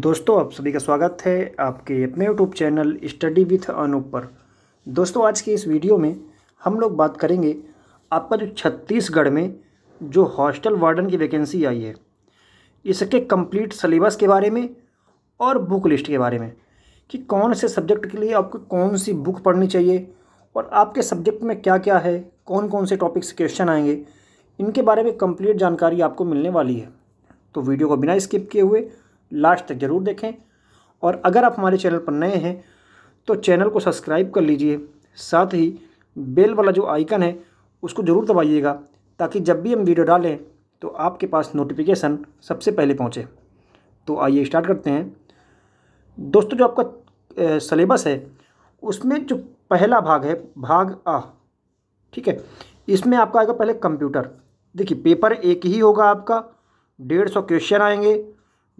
दोस्तों आप सभी का स्वागत है आपके अपने YouTube channel study with Anoop पर दोस्तों आज के इस वीडियो में हम लोग बात करेंगे आपका जो छत्तीसगढ़ में जो हॉस्टल वार्डन की वैकेंसी आई है इसके कंप्लीट सिलेबस के बारे में और बुक लिस्ट के बारे में कि कौन से सब्जेक्ट के लिए आपको कौन सी बुक पढ़नी चाहिए और आपके सब्जेक्ट में क्या क्या है कौन कौन से टॉपिक्स क्वेश्चन आएंगे इनके बारे में कंप्लीट जानकारी आपको मिलने वाली है तो वीडियो को बिना स्किप किए हुए लास्ट तक ज़रूर देखें और अगर आप हमारे चैनल पर नए हैं तो चैनल को सब्सक्राइब कर लीजिए साथ ही बेल वाला जो आइकन है उसको ज़रूर दबाइएगा ताकि जब भी हम वीडियो डालें तो आपके पास नोटिफिकेशन सबसे पहले पहुँचे तो आइए स्टार्ट करते हैं दोस्तों जो आपका सलेबस है उसमें जो पहला भाग है भाग आ ठीक है इसमें आपका आएगा पहले कंप्यूटर देखिए पेपर एक ही होगा आपका डेढ़ सौ क्वेश्चन आएंगे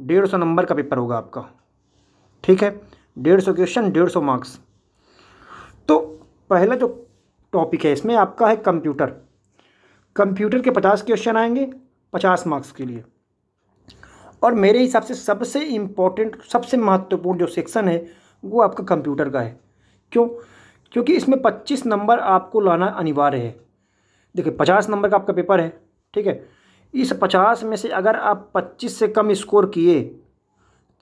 डेढ़ सौ नंबर का पेपर होगा आपका ठीक है डेढ़ सौ क्वेश्चन डेढ़ सौ मार्क्स तो पहला जो टॉपिक है इसमें आपका है कंप्यूटर कंप्यूटर के पचास क्वेश्चन आएंगे पचास मार्क्स के लिए और मेरे हिसाब से सबसे इम्पोर्टेंट सबसे महत्वपूर्ण जो सेक्शन है वो आपका कंप्यूटर का है क्यों क्योंकि इसमें पच्चीस नंबर आपको लाना अनिवार्य है देखिए पचास नंबर का आपका पेपर है ठीक है इस पचास में से अगर आप पच्चीस से कम स्कोर किए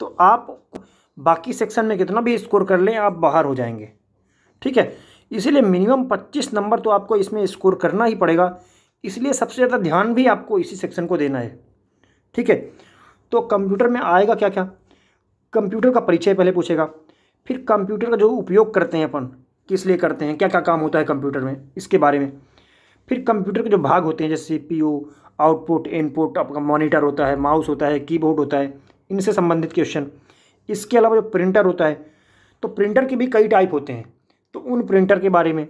तो आप बाकी सेक्शन में कितना भी स्कोर कर लें आप बाहर हो जाएंगे ठीक है इसीलिए मिनिमम पच्चीस नंबर तो आपको इसमें स्कोर करना ही पड़ेगा इसलिए सबसे ज़्यादा ध्यान भी आपको इसी सेक्शन को देना है ठीक है तो कंप्यूटर में आएगा क्या क्या कंप्यूटर का परिचय पहले पूछेगा फिर कंप्यूटर का जो उपयोग करते हैं अपन किस लिए करते हैं क्या क्या काम होता है कंप्यूटर में इसके बारे में फिर कंप्यूटर के जो भाग होते हैं जैसे सी आउटपुट इनपुट आपका मॉनिटर होता है माउस होता है कीबोर्ड होता है इनसे संबंधित क्वेश्चन इसके अलावा जो प्रिंटर होता है तो प्रिंटर के भी कई टाइप होते हैं तो उन प्रिंटर के बारे में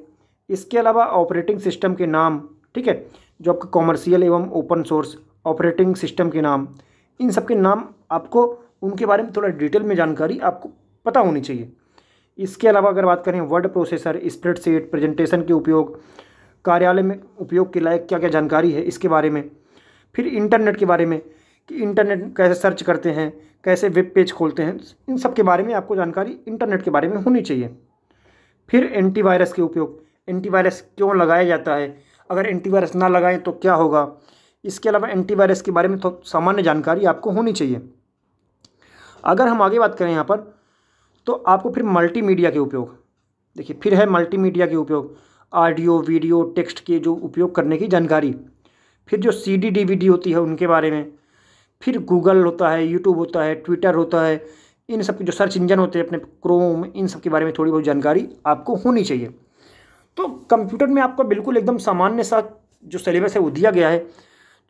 इसके अलावा ऑपरेटिंग सिस्टम के नाम ठीक है जो आपका कॉमर्शियल एवं ओपन सोर्स ऑपरेटिंग सिस्टम के नाम इन सब के नाम आपको उनके बारे में थोड़ा डिटेल में जानकारी आपको पता होनी चाहिए इसके अलावा अगर बात करें वर्ड प्रोसेसर स्प्रेडशीट प्रेजेंटेशन के उपयोग कार्यालय में उपयोग के लायक क्या क्या जानकारी है इसके बारे में फिर इंटरनेट के बारे में कि इंटरनेट कैसे सर्च करते हैं कैसे वेब पेज खोलते हैं इन सब के बारे में आपको जानकारी इंटरनेट के बारे में होनी चाहिए फिर एंटीवायरस के उपयोग एंटीवायरस क्यों लगाया जाता है अगर एंटीवायरस ना लगाएं तो क्या होगा इसके अलावा एंटीवायरस के बारे में तो सामान्य जानकारी आपको होनी चाहिए अगर हम आगे बात करें यहाँ पर तो आपको फिर मल्टीमीडिया के उपयोग देखिए फिर है मल्टीमीडिया के उपयोग ऑडियो वीडियो टेक्स्ट के जो उपयोग करने की जानकारी फिर जो सी डी डी होती है उनके बारे में फिर गूगल होता है यूट्यूब होता है ट्विटर होता है इन सब के जो सर्च इंजन होते हैं अपने क्रोम इन सब के बारे में थोड़ी बहुत जानकारी आपको होनी चाहिए तो कंप्यूटर में आपका बिल्कुल एकदम सामान्य सा जो सिलेबस है वो दिया गया है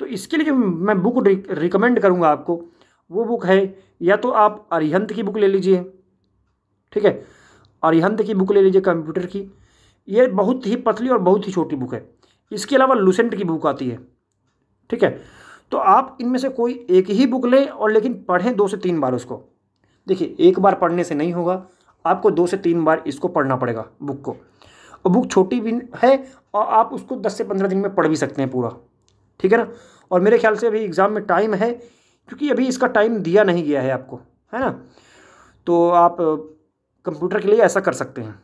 तो इसके लिए जो मैं बुक रिकमेंड करूँगा आपको वो बुक है या तो आप अरिहंत की बुक ले लीजिए ठीक है अरिहंत की बुक ले लीजिए कंप्यूटर की ये बहुत ही पतली और बहुत ही छोटी बुक है इसके अलावा लुसेंट की बुक आती है ठीक है तो आप इनमें से कोई एक ही बुक लें और लेकिन पढ़ें दो से तीन बार उसको देखिए एक बार पढ़ने से नहीं होगा आपको दो से तीन बार इसको पढ़ना पड़ेगा बुक को और बुक छोटी भी है और आप उसको दस से पंद्रह दिन में पढ़ भी सकते हैं पूरा ठीक है ना और मेरे ख्याल से अभी एग्ज़ाम में टाइम है क्योंकि अभी इसका टाइम दिया नहीं गया है आपको है ना तो आप कंप्यूटर के लिए ऐसा कर सकते हैं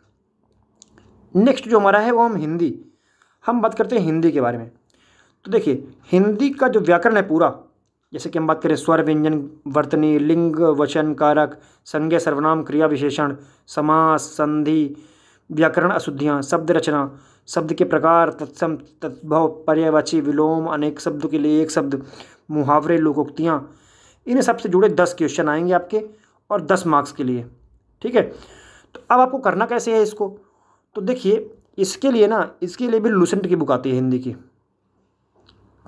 नेक्स्ट जो हमारा है वो हम हिंदी हम बात करते हैं हिंदी के बारे में तो देखिए हिंदी का जो व्याकरण है पूरा जैसे कि हम बात करें स्वर व्यंजन वर्तनी लिंग वचन कारक संज्ञा सर्वनाम क्रिया विशेषण समास संधि व्याकरण अशुद्धियाँ शब्द रचना शब्द के प्रकार तत्सम तद्भव पर्यावाची विलोम अनेक शब्द के लिए एक शब्द मुहावरे लोकोक्तियाँ इन सब से जुड़े दस क्वेश्चन आएंगे आपके और दस मार्क्स के लिए ठीक है तो अब आपको करना कैसे है इसको तो देखिए इसके लिए ना इसके लिए भी लूसेंट की बुक आती है हिंदी की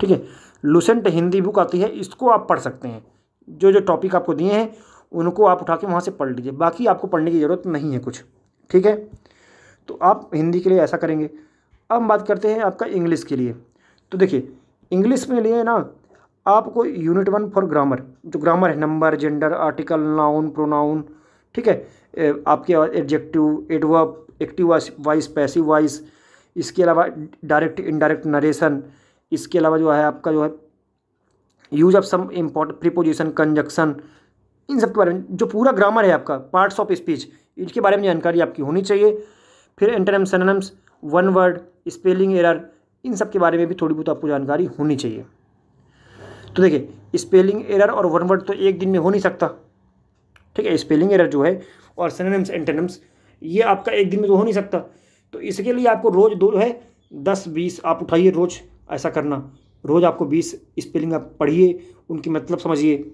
ठीक है लुसेंट हिंदी बुक आती है इसको आप पढ़ सकते हैं जो जो टॉपिक आपको दिए हैं उनको आप उठा के वहाँ से पढ़ लीजिए बाकी आपको पढ़ने की ज़रूरत नहीं है कुछ ठीक है तो आप हिंदी के लिए ऐसा करेंगे अब हम बात करते हैं आपका इंग्लिश के लिए तो देखिए इंग्लिश में लिए ना आपको यूनिट वन फॉर ग्रामर जो ग्रामर है number gender article noun pronoun ठीक है आपके adjective adverb active voice passive voice इसके अलावा डायरेक्ट इनडायरेक्ट नरेशन इसके अलावा जो है आपका जो है use of some important preposition conjunction इन सब के बारे में जो पूरा ग्रामर है आपका पार्ट्स ऑफ स्पीच इनके बारे में जानकारी आपकी होनी चाहिए फिर antonyms synonyms one word spelling error इन सब के बारे में भी थोड़ी बहुत आपको जानकारी होनी चाहिए तो देखिए स्पेलिंग एरर और वन वर्ड तो एक दिन में हो नहीं सकता ठीक है स्पेलिंग एरर जो है और सनम्स एंटनम्स ये आपका एक दिन में तो हो नहीं सकता तो इसके लिए आपको रोज़ दो है दस बीस आप उठाइए रोज़ ऐसा करना रोज़ आपको बीस स्पेलिंग आप पढ़िए उनकी मतलब समझिए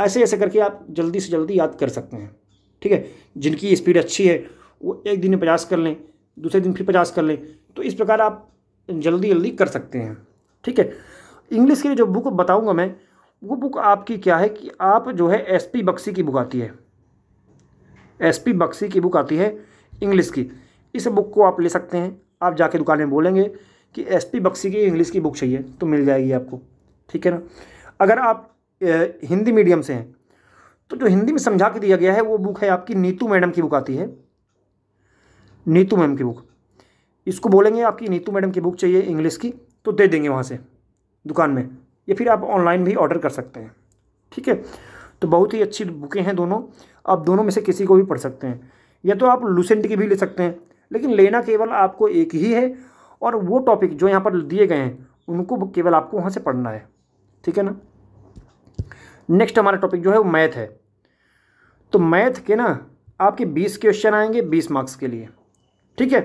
ऐसे ऐसे करके आप जल्दी से जल्दी याद कर सकते हैं ठीक है जिनकी स्पीड अच्छी है वो एक दिन में पचास कर लें दूसरे दिन फिर पचास कर लें तो इस प्रकार आप जल्दी जल्दी कर सकते हैं ठीक है इंग्लिश के लिए जो बुक बताऊंगा मैं वो बुक आपकी क्या है कि आप जो है एस पी बक्सी की बुक आती है एस पी बक्सी की बुक आती है इंग्लिश की इस बुक को आप ले सकते हैं आप जाके दुकान में बोलेंगे कि एस पी बक्सी की इंग्लिश की बुक चाहिए तो मिल जाएगी आपको ठीक है ना अगर आप हिंदी मीडियम से हैं तो जो हिंदी में समझा के दिया गया है वो बुक है आपकी नीतू मैडम की बुक आती है नीतू मैम की बुक इसको बोलेंगे आपकी नीतू मैडम की बुक चाहिए इंग्लिश की तो दे देंगे वहाँ से दुकान में या फिर आप ऑनलाइन भी ऑर्डर कर सकते हैं ठीक है तो बहुत ही अच्छी बुकें हैं दोनों आप दोनों में से किसी को भी पढ़ सकते हैं या तो आप लूसेंट की भी ले सकते हैं लेकिन लेना केवल आपको एक ही है और वो टॉपिक जो यहाँ पर दिए गए हैं उनको केवल आपको वहाँ से पढ़ना है ठीक है ना नेक्स्ट हमारा टॉपिक जो है वो मैथ है तो मैथ के ना आपके बीस क्वेश्चन आएंगे बीस मार्क्स के लिए ठीक है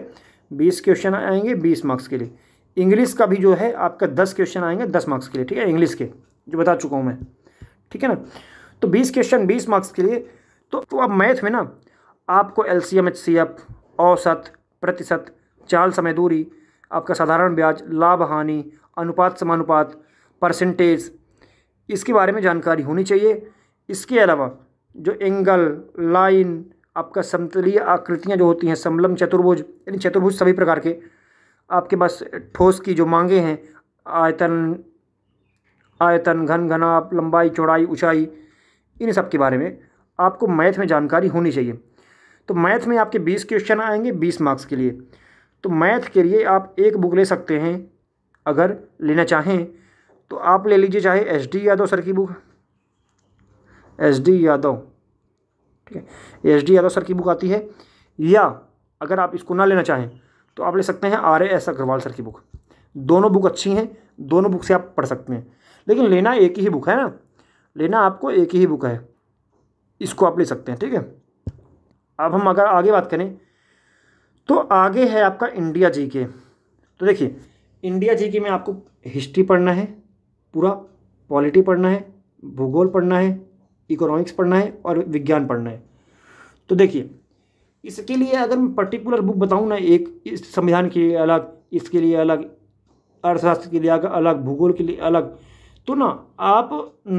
बीस क्वेश्चन आएंगे बीस मार्क्स के लिए इंग्लिश का भी जो है आपका दस क्वेश्चन आएंगे दस मार्क्स के लिए ठीक है इंग्लिश के जो बता चुका हूँ मैं ठीक है ना तो बीस क्वेश्चन बीस मार्क्स के लिए तो, तो अब मैथ में ना आपको L C M H C F औसत प्रतिशत चाल समय दूरी आपका साधारण ब्याज लाभ हानि अनुपात समानुपात परसेंटेज इसके बारे में जानकारी होनी चाहिए इसके अलावा जो एंगल लाइन आपका समतलीय आकृतियाँ जो होती हैं समलम चतुर्भुज यानी चतुर्भुज सभी प्रकार के आपके पास ठोस की जो मांगे हैं आयतन आयतन घन घना लंबाई चौड़ाई ऊंचाई इन सब के बारे में आपको मैथ में जानकारी होनी चाहिए तो मैथ में आपके बीस क्वेश्चन आएंगे बीस मार्क्स के लिए तो मैथ के लिए आप एक बुक ले सकते हैं अगर लेना चाहें तो आप ले लीजिए चाहे एस डी यादव सर की बुक एस डी यादव ठीक है एस डी यादव सर की बुक आती है या अगर आप इसको ना लेना चाहें तो आप ले सकते हैं आर एस अग्रवाल सर की बुक दोनों बुक अच्छी हैं दोनों बुक से आप पढ़ सकते हैं लेकिन लेना एक ही बुक है ना लेना आपको एक ही बुक है इसको आप ले सकते हैं ठीक है अब हम अगर आगे बात करें तो आगे है आपका इंडिया जी के तो देखिए इंडिया जी के में आपको हिस्ट्री पढ़ना है पूरा पॉलिटी पढ़ना है भूगोल पढ़ना है इकोनॉमिक्स पढ़ना है और विज्ञान पढ़ना है तो देखिए इसके लिए अगर मैं पर्टिकुलर बुक बताऊँ ना एक इस संविधान के लिए अलग इसके लिए अलग अर्थशास्त्र के लिए अलग भूगोल के लिए अलग तो ना आप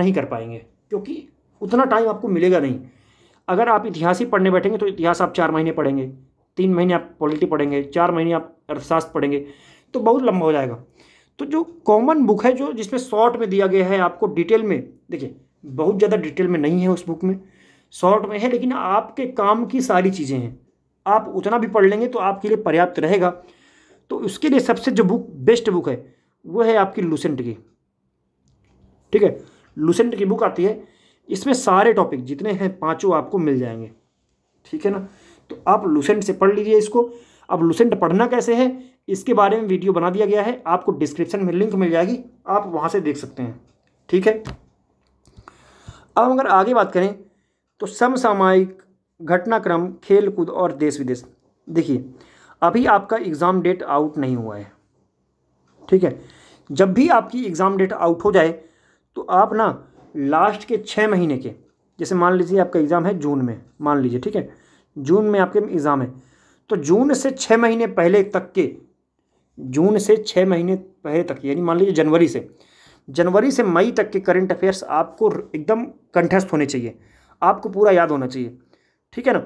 नहीं कर पाएंगे क्योंकि उतना टाइम आपको मिलेगा नहीं अगर आप इतिहास ही पढ़ने बैठेंगे तो इतिहास आप चार महीने पढ़ेंगे तीन महीने आप पॉलिटी पढ़ेंगे चार महीने आप अर्थशास्त्र पढ़ेंगे तो बहुत लंबा हो जाएगा तो जो कॉमन बुक है जो जिसमें शॉर्ट में दिया गया है आपको डिटेल में देखिए बहुत ज़्यादा डिटेल में नहीं है उस बुक में शॉर्ट में है लेकिन आपके काम की सारी चीज़ें हैं आप उतना भी पढ़ लेंगे तो आपके लिए पर्याप्त रहेगा तो उसके लिए सबसे जो बुक बेस्ट बुक है वो है आपकी लूसेंट की ठीक है लूसेंट की बुक आती है इसमें सारे टॉपिक जितने हैं पाँचों आपको मिल जाएंगे ठीक है ना तो आप लूसेंट से पढ़ लीजिए इसको अब लूसेंट पढ़ना कैसे है इसके बारे में वीडियो बना दिया गया है आपको डिस्क्रिप्शन में लिंक मिल जाएगी आप वहाँ से देख सकते हैं ठीक है अब अगर आगे बात करें तो समसामायिक घटनाक्रम खेलकूद और देश विदेश देखिए अभी आपका एग्ज़ाम डेट आउट नहीं हुआ है ठीक है जब भी आपकी एग्ज़ाम डेट आउट हो जाए तो आप ना लास्ट के छः महीने के जैसे मान लीजिए आपका एग्ज़ाम है जून में मान लीजिए ठीक है जून में आपके एग्ज़ाम है तो जून से छः महीने पहले तक के जून से छः महीने पहले तक यानी मान लीजिए जनवरी से जनवरी से मई तक के करंट अफेयर्स आपको एकदम कंठस्थ होने चाहिए आपको पूरा याद होना चाहिए ठीक है ना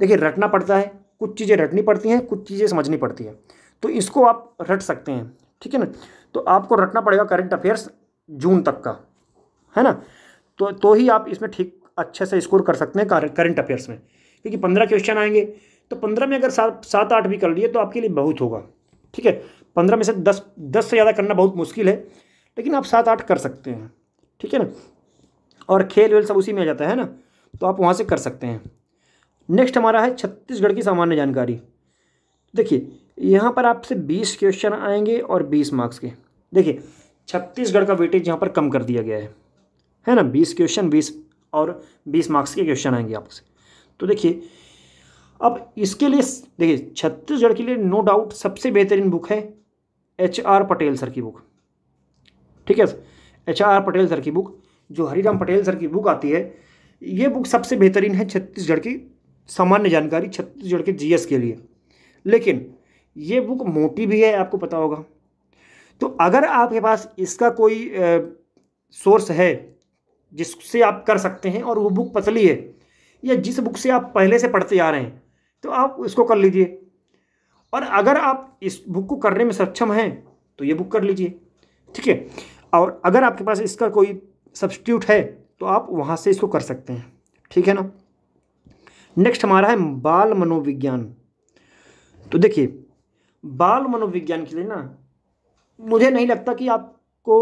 देखिए रटना पड़ता है कुछ चीज़ें रटनी पड़ती हैं कुछ चीज़ें समझनी पड़ती हैं तो इसको आप रट सकते हैं ठीक है ना तो आपको रटना पड़ेगा करंट अफेयर्स जून तक का है ना तो तो ही आप इसमें ठीक अच्छे से स्कोर कर सकते हैं करंट अफेयर्स में क्योंकि पंद्रह क्वेश्चन आएंगे तो पंद्रह में अगर सात सात आठ भी कर लिए तो आपके लिए बहुत होगा ठीक है पंद्रह में से दस दस से ज़्यादा करना बहुत मुश्किल है लेकिन आप सात आठ कर सकते हैं ठीक है ना और खेल वेल सब उसी में आ जाता है ना तो आप वहाँ से कर सकते हैं नेक्स्ट हमारा है छत्तीसगढ़ की सामान्य जानकारी देखिए यहाँ पर आपसे बीस क्वेश्चन आएंगे और बीस मार्क्स के देखिए छत्तीसगढ़ का वेटेज यहाँ पर कम कर दिया गया है है ना बीस क्वेश्चन बीस और बीस मार्क्स के क्वेश्चन आएंगे आपसे तो देखिए अब इसके लिए देखिए छत्तीसगढ़ के लिए नो डाउट सबसे बेहतरीन बुक है एच आर पटेल सर की बुक ठीक है एच आर पटेल सर की बुक जो हरिराम पटेल सर की बुक आती है ये बुक सबसे बेहतरीन है छत्तीसगढ़ की सामान्य जानकारी छत्तीसगढ़ के जीएस के लिए लेकिन ये बुक मोटी भी है आपको पता होगा तो अगर आपके पास इसका कोई सोर्स है जिससे आप कर सकते हैं और वो बुक पतली है या जिस बुक से आप पहले से पढ़ते आ रहे हैं तो आप इसको कर लीजिए और अगर आप इस बुक को करने में सक्षम हैं तो ये बुक कर लीजिए ठीक है और अगर आपके पास इसका कोई सब्सटीट्यूट है तो आप वहाँ से इसको कर सकते हैं ठीक है ना नेक्स्ट हमारा है बाल मनोविज्ञान तो देखिए बाल मनोविज्ञान के लिए ना मुझे नहीं लगता कि आपको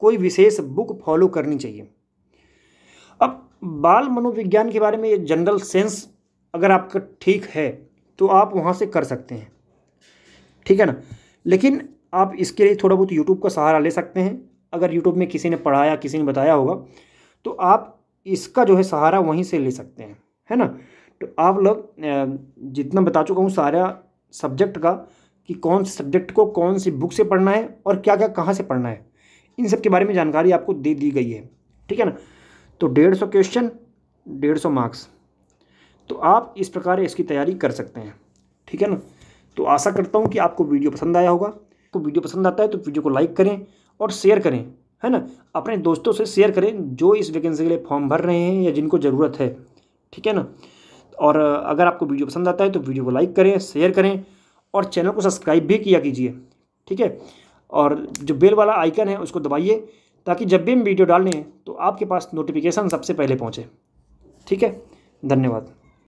कोई विशेष बुक फॉलो करनी चाहिए अब बाल मनोविज्ञान के बारे में ये जनरल सेंस अगर आपका ठीक है तो आप वहाँ से कर सकते हैं ठीक है ना लेकिन आप इसके लिए थोड़ा बहुत यूट्यूब का सहारा ले सकते हैं अगर यूट्यूब में किसी ने पढ़ाया किसी ने बताया होगा तो आप इसका जो है सहारा वहीं से ले सकते हैं है ना तो आप लोग जितना बता चुका हूँ सारा सब्जेक्ट का कि कौन से सब्जेक्ट को कौन सी बुक से पढ़ना है और क्या क्या कहाँ से पढ़ना है इन सब के बारे में जानकारी आपको दे दी गई है ठीक है ना तो डेढ़ सौ क्वेश्चन डेढ़ सौ मार्क्स तो आप इस प्रकार इसकी तैयारी कर सकते हैं ठीक है ना तो आशा करता हूँ कि आपको वीडियो पसंद आया होगा तो वीडियो पसंद आता है तो वीडियो को लाइक करें और शेयर करें है ना अपने दोस्तों से शेयर करें जो इस वैकेंसी के लिए फॉर्म भर रहे हैं या जिनको ज़रूरत है ठीक है ना और अगर आपको वीडियो पसंद आता है तो वीडियो को लाइक करें शेयर करें और चैनल को सब्सक्राइब भी किया कीजिए ठीक है और जो बेल वाला आइकन है उसको दबाइए ताकि जब भी हम वीडियो डालें तो आपके पास नोटिफिकेशन सबसे पहले पहुँचे ठीक है धन्यवाद